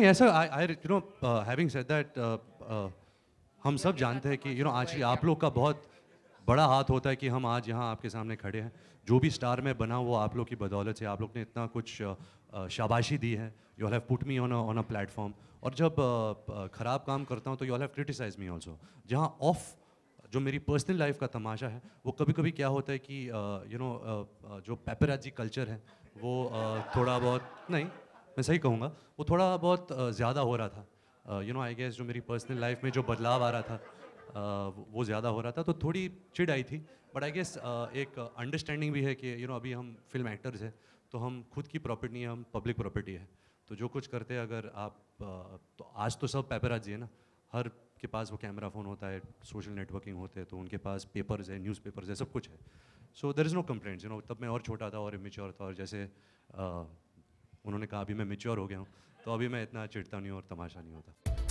नहीं ऐसा I you know having said that हम सब जानते हैं कि यू नो आज आप लोग का बहुत बड़ा हाथ होता है कि हम आज यहाँ आपके सामने खड़े हैं जो भी स्टार में बना वो आप लोग की बदौलत है आप लोग ने इतना कुछ uh, uh, शाबाशी दी है you have put me on on a platform और जब uh, ख़राब काम करता हूँ तो you have criticise me also जहाँ ऑफ जो मेरी पर्सनल लाइफ का तमाशा है वो कभी कभी क्या होता है कि यू नो जो पेपराजी कल्चर है वो थोड़ा बहुत नहीं मैं सही कहूँगा वो थोड़ा बहुत ज़्यादा हो रहा था यू नो आई गेस जो मेरी पर्सनल लाइफ में जो बदलाव आ रहा था uh, वो ज़्यादा हो रहा था तो थोड़ी चिड़ आई थी बट आई गेस एक अंडरस्टैंडिंग भी है कि यू you नो know, अभी हम फिल्म एक्टर्स हैं तो हम खुद की प्रॉपर्टी नहीं हम पब्लिक प्रॉपर्टी है तो जो कुछ करते हैं अगर आप uh, तो आज तो सब पेपराजी है ना हर के पास वो कैमरा फ़ोन होता है सोशल नेटवर्किंग होते हैं तो उनके पास पेपर्स है न्यूज़ पेपर्स है सब कुछ है so there is no complaints you know तब मैं और छोटा था और इमेच्योर था और जैसे uh, उन्होंने कहा अभी मैं मेच्योर हो गया हूँ तो अभी मैं इतना चिढ़ता नहीं और तमाशा नहीं होता